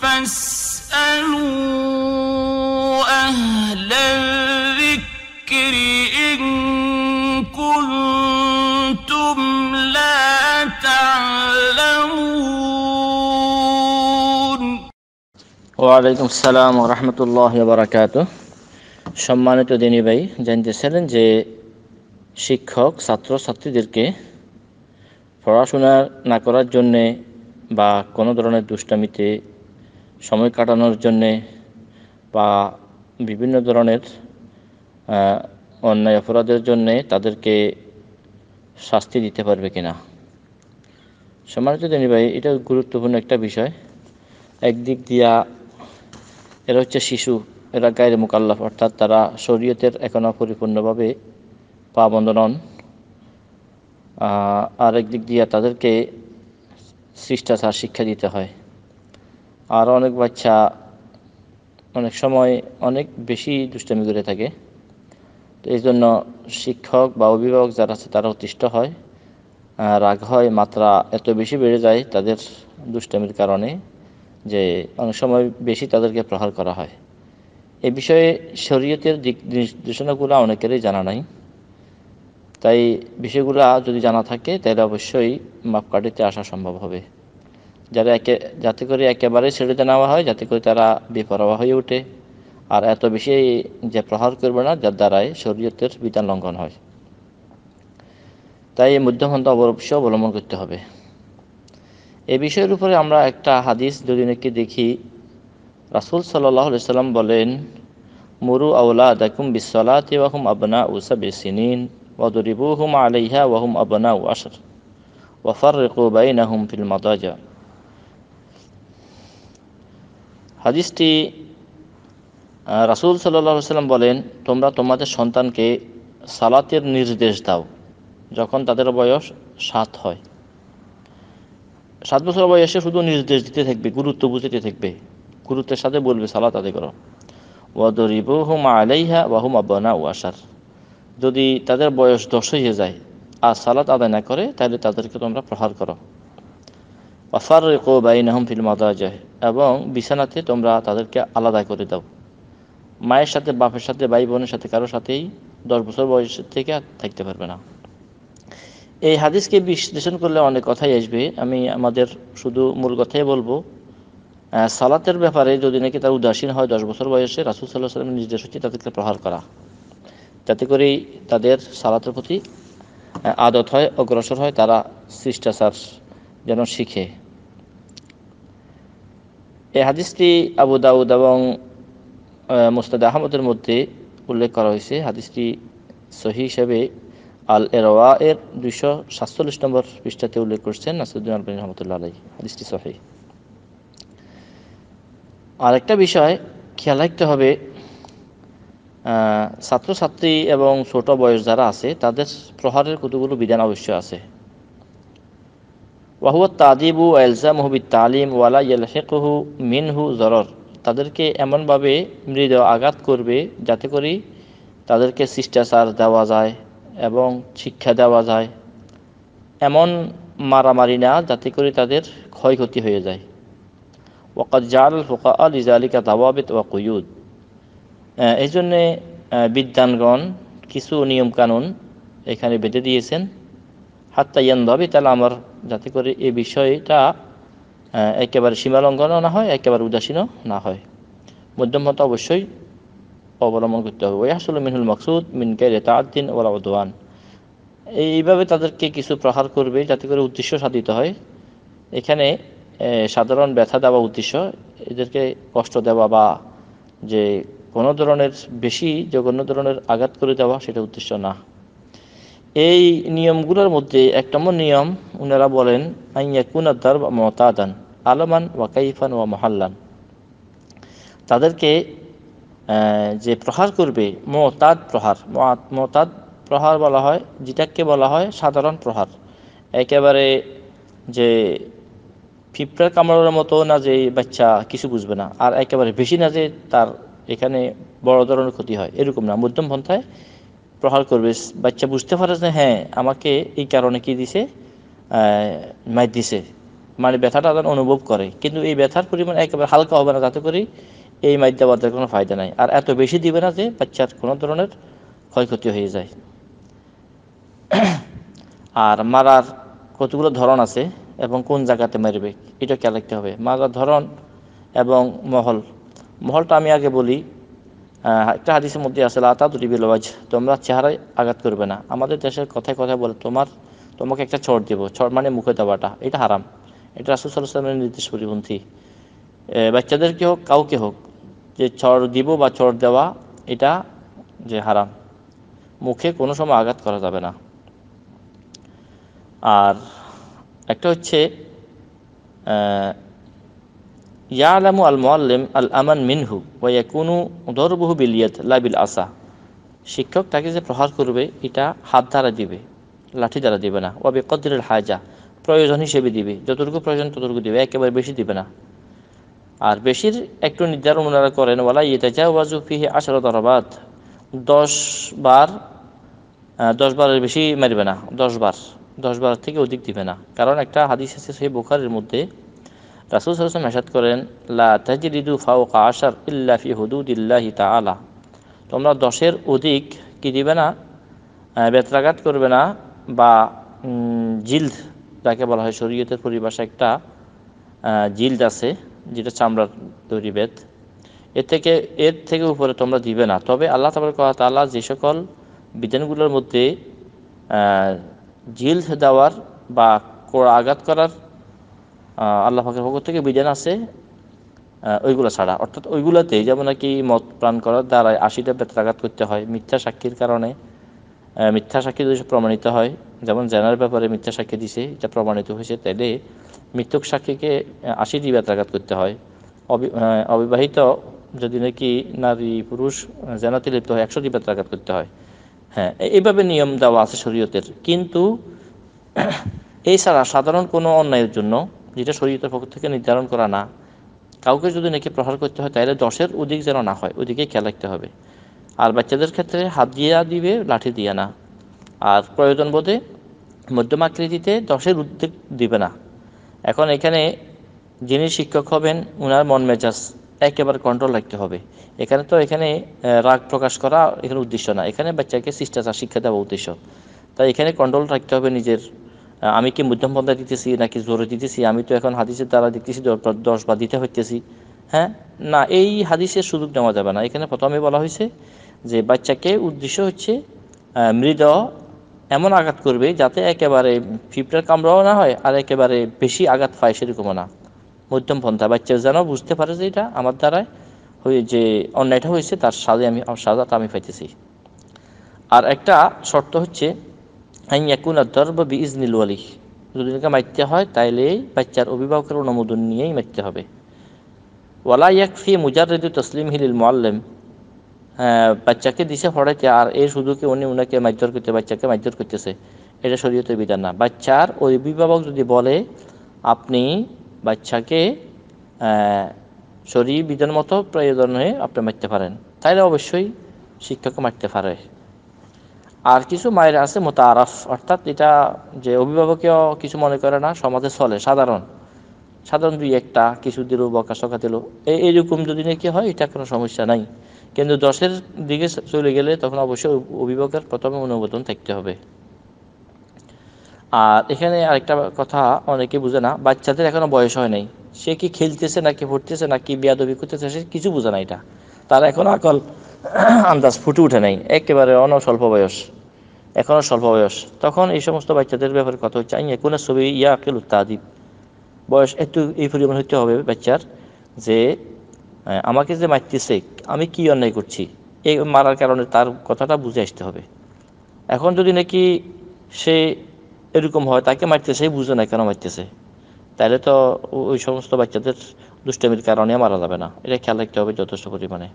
فاسألوا أهل الذكر إن كنتم لا تعلمون ওয়ালাইকুম সালাম রহমতুল্লাহ বারাকাত সম্মানিত দিনী জানতেছিলেন যে শিক্ষক ছাত্র ছাত্রীদেরকে পড়াশোনা না করার জন্যে বা কোনো ধরনের দুষ্টামিতে সময় কাটানোর জন্যে বা বিভিন্ন ধরনের অন্যায় অপরাধের জন্যে তাদেরকে শাস্তি দিতে পারবে কিনা সমালোচিত ভাই এটা গুরুত্বপূর্ণ একটা বিষয় একদিক দিয়া এরা হচ্ছে শিশু এরা গায়ের মোকাল্লাফ অর্থাৎ তারা শরীয়তের এখনও পরিপূর্ণভাবে পা বন্ধ নন আরেক দিয়া তাদেরকে শিষ্টাচার শিক্ষা দিতে হয় আর অনেক বাচ্চা অনেক সময় অনেক বেশি দুষ্টামি করে থাকে তো এই জন্য শিক্ষক বা অভিভাবক যারা আছে তারা অতিষ্ঠ হয় রাগ হয় মাত্রা এত বেশি বেড়ে যায় তাদের দুষ্টামির কারণে যে অনেক সময় বেশি তাদেরকে প্রহার করা হয় এ বিষয়ে শরীয়তের দিক নির্দেশনাগুলো অনেকেরই জানা নাই তাই বিষয়গুলো যদি জানা থাকে তাহলে অবশ্যই মাপকাঠিতে আসা সম্ভব হবে যারা একে যাতে করে একেবারে ছেড়ে নেওয়া হয় যাতে করে তারা বেপরোয়া হয়ে ওঠে আর এত বেশি যে প্রহার করবে না যার দ্বারাই শরীয়তের বিধান লঙ্ঘন হয় তাই এই মধ্যমন্ত অবশ্য অবলম্বন করতে হবে এ বিষয়ের উপরে আমরা একটা হাদিস যদি নাকি দেখি রাসুল সাল্লাম বলেন মুরু আউলা দাকুম ওয়াহুম আবনা উসা বেসিনিন ওয়াদরিবু হুম আলাইহা ওয়াহুম আবনা ওয়াসর আসর ওয়াফার রেকু না হুম ফিল মাদাজা হাদিসটি রাসুল সাল্লাহ সাল্লাম বলেন তোমরা তোমাদের সন্তানকে সালাতের নির্দেশ দাও যখন তাদের বয়স সাত হয় সাত বছর বয়সে শুধু নির্দেশ দিতে থাকবে গুরুত্ব বুঝতে থাকবে গুরুত্বের সাথে বলবে সালাত আদায় করো ওয়াদরিব হুম আলাইহা ওয়াহুম আব্বানা ওয়াশার যদি তাদের বয়স দশ হয়ে যায় আর সালাত আদায় না করে তাহলে তাদেরকে তোমরা প্রহার করো ওয়াফারিকো ফিল মাদাজাহ এবং বিছানাতে তোমরা তাদেরকে আলাদা করে দাও মায়ের সাথে বাপের সাথে ভাই বোনের সাথে কারোর সাথেই দশ বছর বয়স থেকে আর থাকতে পারবে না এই হাদিসকে বিশ্লেষণ করলে অনেক কথাই আসবে আমি আমাদের শুধু মূল কথাই বলবো সালাতের ব্যাপারে যদি নাকি তার উদাসীন হয় দশ বছর বয়সে রাসুল সাল্লাহ সাল্লামের নির্দেশ হচ্ছে তাদেরকে প্রহার করা যাতে করে তাদের সালাতের প্রতি আদত হয় অগ্রসর হয় তারা শিষ্টাচার যেন শিখে এই হাদিসটি আবু দাউদ এবং মুস্তাদ আহমদের মধ্যে উল্লেখ করা হয়েছে হাদিসটি সহি হিসেবে আল এরওয়া এর দুইশো সাতচল্লিশ নম্বর পৃষ্ঠাতে উল্লেখ করছেন নাসুদ্দিন আলবিন রহমতুল্লাহ আলাই হাদিসটি সহি আরেকটা বিষয় খেয়াল রাখতে হবে ছাত্রছাত্রী এবং ছোট বয়স যারা আছে তাদের প্রহারের কতগুলো বিধান অবশ্য আছে ওয়াহুয়া তাদিবু এলজাম হবিদ তালিম ওয়ালা ইয়ালহেকহু মিনহু জরর তাদেরকে এমনভাবে মৃদ আঘাত করবে যাতে করে তাদেরকে শিষ্টাচার দেওয়া যায় এবং শিক্ষা দেওয়া যায় এমন মারামারি না যাতে করে তাদের ক্ষয়ক্ষতি হয়ে যায় ওয়াকাত জাল ফোকা আল ইজালিকা ওয়া কুয়ুদ এই জন্যে বিদ্যানগণ কিছু নিয়মকানুন এখানে বেঁধে দিয়েছেন হাত্তা ইয়ান দাবি তাহলে আমার যাতে করে এ বিষয়টা একেবারে সীমালঙ্ঘনও না হয় একেবারে উদাসীনও না হয় মধ্যমতা অবশ্যই অবলম্বন করতে হবে ওয়াহাসুল মিনহুল মকসুদ মিনকে রেতাউদ্দিন ওলা উদ্দান এইভাবে তাদেরকে কিছু প্রহার করবে যাতে করে উদ্দেশ্য সাধিত হয় এখানে সাধারণ ব্যথা দেওয়া উদ্দেশ্য এদেরকে কষ্ট দেওয়া বা যে কোনো ধরনের বেশি যে কোনো ধরনের আঘাত করে দেওয়া সেটা উদ্দেশ্য না এই নিয়মগুলোর মধ্যে এক নম্বর নিয়ম উনারা বলেন আইয়াকুনা দার মতাদান আলমান ওয়াকাইফান ওয়া মহাল্লান তাদেরকে যে প্রহার করবে মতাদ প্রহার মতাদ প্রহার বলা হয় যেটাকে বলা হয় সাধারণ প্রহার একেবারে যে ফিপড়ার কামড়ের মতো না যে বাচ্চা কিছু বুঝবে না আর একেবারে বেশি না যে তার এখানে বড় ধরনের ক্ষতি হয় এরকম না মধ্যম পন্থায় প্রহার করবে বাচ্চা বুঝতে পারে যে হ্যাঁ আমাকে এই কারণে কি দিছে মাই দিছে মানে ব্যথাটা তার অনুভব করে কিন্তু এই ব্যথার পরিমাণ একেবারে হালকা হবে না তাতে করে এই দেওয়ার কোনো ফায়দা নাই আর এত বেশি দিবে না যে বাচ্চার কোনো ধরনের ক্ষয়ক্ষতি হয়ে যায় আর মারার কতগুলো ধরন আছে এবং কোন জায়গাতে মারবে এটা খেয়াল রাখতে হবে মারার ধরন এবং মহল মহলটা আমি আগে বলি একটা হাদিসের মধ্যে আছে আতা দুটি লওয়াজ তোমরা চেহারায় আঘাত করবে না আমাদের দেশের কথায় কথা বলে তোমার তোমাকে একটা ছড় দেবো ছড় মানে মুখে দেওয়াটা এটা হারাম এটা রাসুল সাল্লামের নির্দেশ পরিপন্থী বাচ্চাদেরকে হোক কাউকে হোক যে ছড় দিব বা ছড় দেওয়া এটা যে হারাম মুখে কোনো সময় আঘাত করা যাবে না আর একটা হচ্ছে ইয়ালামু আল মোয়াল্লিম আল আমান মিনহু কোনো দরবহু বিলিয়াত লাবিল আসা শিক্ষক তাকে যে প্রহার করবে এটা হাত দ্বারা দিবে লাঠি দ্বারা দিবে না ওয়া বেকদ্রের হাজা প্রয়োজন হিসেবে দিবে যতটুকু প্রয়োজন ততটুকু দিবে একেবারে বেশি দিবে না আর বেশির একটু নির্ধারণ ওনারা করেন ওয়ালা ইয়েতেজা ওয়াজু ফিহে আশার দরবাদ দশ বার দশ বারের বেশি মারবে না দশ বার দশ বার থেকে অধিক দিবে না কারণ একটা হাদিস আছে সেই বোখারের মধ্যে রাসুল সাল্লাম এসাদ করেন লা তাজরিদু ফাউকা আশার ইল্লাফি হুদুদিল্লাহি আলা তোমরা দশের অধিক কি দিবে না বেত্রাঘাত করবে না বা জিল যাকে বলা হয় শরীয়তের পরিভাষা একটা জিল্ড আছে যেটা চামড়ার তৈরি বেত এর থেকে এর থেকে উপরে তোমরা দিবে না তবে আল্লাহ তাবার কথা তাল্লাহ যে সকল বিধানগুলোর মধ্যে জিল দেওয়ার বা আঘাত করার আল্লাহ পাকের পক্ষ থেকে বিধান আছে ওইগুলো ছাড়া অর্থাৎ ওইগুলোতে যেমন নাকি মদ প্রাণ করার দ্বারা আশিটা বেত্রাঘাত করতে হয় মিথ্যা সাক্ষীর কারণে মিথ্যা সাক্ষী যদি প্রমাণিত হয় যেমন জেনার ব্যাপারে মিথ্যা সাক্ষী দিছে এটা প্রমাণিত হয়েছে তাইলে মৃত্যুক সাক্ষীকে আশিটি বেত্রাঘাত করতে হয় অবিবাহিত যদি নাকি নারী পুরুষ জেনাতে লিপ্ত হয় একশো দিয়ে বেত্রাঘাত করতে হয় হ্যাঁ এইভাবে নিয়ম দেওয়া আছে শরীয়তের কিন্তু এছাড়া সাধারণ কোনো অন্যায়ের জন্য যেটা শরীরের পক্ষ থেকে নির্ধারণ করা না কাউকে যদি নাকি প্রহার করতে হয় তাহলে দশের ওদিক যেন না হয় ওদিকে খেয়াল রাখতে হবে আর বাচ্চাদের ক্ষেত্রে হাত দিয়া দিবে লাঠি দিয়ে না আর প্রয়োজন বোধে মধ্যম আকৃতিতে দশের উদ্যোগ দিবে না এখন এখানে যিনি শিক্ষক হবেন ওনার মন মেজাজ একেবারে কন্ট্রোল রাখতে হবে এখানে তো এখানে রাগ প্রকাশ করা এখানে উদ্দেশ্য না এখানে বাচ্চাকে শিষ্টাচার শিক্ষা দেওয়া উদ্দেশ্য তাই এখানে কন্ট্রোল রাখতে হবে নিজের আমি কি মধ্যমপন্থা দিতেছি নাকি জোরে দিতেছি আমি তো এখন হাদিসের দ্বারা দেখতেছি দশ বা দিতে হইতেছি হ্যাঁ না এই হাদিসের সুযোগ নেওয়া যাবে না এখানে প্রথমে বলা হয়েছে যে বাচ্চাকে উদ্দেশ্য হচ্ছে মৃদ এমন আঘাত করবে যাতে একেবারে ফিফটার কামড়াও না হয় আর একেবারে বেশি আঘাত পায় সেরকমও না মধ্যম পন্থা বাচ্চা যেন বুঝতে পারে যে এটা আমার দ্বারায় হয়ে যে অন্যায়টা হয়েছে তার সাজে আমি সাজাটা আমি পাইতেছি আর একটা শর্ত হচ্ছে আইয়াকুন আদর বা বিজনিল ওয়ালি যদি নাকি মারতে হয় তাইলে বাচ্চার অভিভাবকের অনুমোদন নিয়েই মারতে হবে ওয়ালা ইয়াকফি মুজাররেদু তসলিম হিলিল হ্যাঁ, মোয়াল্লেম বাচ্চাকে দিছে হড়াইতে আর এই সুযোগে উনি উনাকে মারধর করতে বাচ্চাকে মারধর করতেছে এটা শরীয়তের বিধান না বাচ্চার অভিভাবক যদি বলে আপনি বাচ্চাকে শরীর বিধান মতো প্রয়োজন হয়ে আপনি মারতে পারেন তাইলে অবশ্যই শিক্ষককে মারতে পারে আর কিছু মায়ের আছে মোতারফ অর্থাৎ এটা যে অভিভাবকীয় কিছু মনে করে না সমাজে চলে সাধারণ সাধারণ দুই একটা কিছু দিল বকা সকা দিল এই এইরকম যদি নাকি হয় এটা কোনো সমস্যা নাই কিন্তু দশের দিকে চলে গেলে তখন অবশ্যই অভিভাবকের প্রথমে অনুমোদন থাকতে হবে আর এখানে আরেকটা কথা অনেকে বুঝে না বাচ্চাদের এখনো বয়স হয় নাই সে কি খেলতেছে নাকি পড়তেছে নাকি বিয়াদবি করতেছে সে কিছু বোঝে না এটা তারা এখন আকল আন্দাজ ফুটে উঠে নাই একেবারে অন স্বল্প বয়স এখনও স্বল্প বয়স তখন এই সমস্ত বাচ্চাদের ব্যাপারে কথা হচ্ছে আমি কোনো ছবি ইয়া আকেল উত্তাদিব বয়স একটু এই পরিমাণ হইতে হবে বাচ্চার যে আমাকে যে মারতেছে আমি কি অন্যায় করছি এই মারার কারণে তার কথাটা বুঝে আসতে হবে এখন যদি নাকি সে এরকম হয় তাকে মারতেছে বুঝে না কেন মারতেছে তাহলে তো ওই সমস্ত বাচ্চাদের দুষ্টামির কারণে মারা যাবে না এটা খেয়াল রাখতে হবে যথেষ্ট পরিমাণে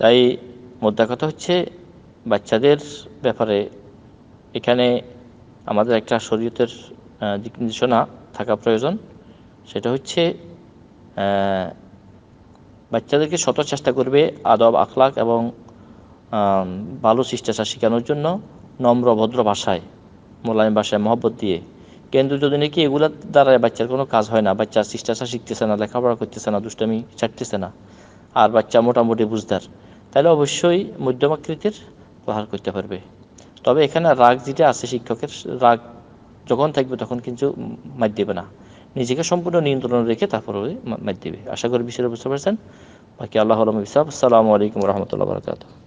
তাই মোদ্দা কথা হচ্ছে বাচ্চাদের ব্যাপারে এখানে আমাদের একটা শরীয়তের দিক নির্দেশনা থাকা প্রয়োজন সেটা হচ্ছে বাচ্চাদেরকে শত চেষ্টা করবে আদব আখলাক এবং ভালো শিষ্টাচার শেখানোর জন্য নম্র ভদ্র ভাষায় মোলায়ম ভাষায় মহব্বত দিয়ে কিন্তু যদি নাকি এগুলোর দ্বারা বাচ্চার কোনো কাজ হয় না বাচ্চা শিষ্টাচার শিখতেছে না লেখাপড়া করতেছে না দুষ্টামি ছাড়তেছে না আর বাচ্চা মোটামুটি বুঝদার তাহলে অবশ্যই মধ্যমাকৃতির প্রহার করতে পারবে তবে এখানে রাগ যেটা আছে শিক্ষকের রাগ যখন থাকবে তখন কিন্তু মার দেবে না নিজেকে সম্পূর্ণ নিয়ন্ত্রণ রেখে তারপরে মার দেবে আশা করি বিষয়টা বুঝতে পারছেন বাকি আল্লাহ আলম ইসাব আসসালামু আলাইকুম রহমতুল্লাহ বরকাত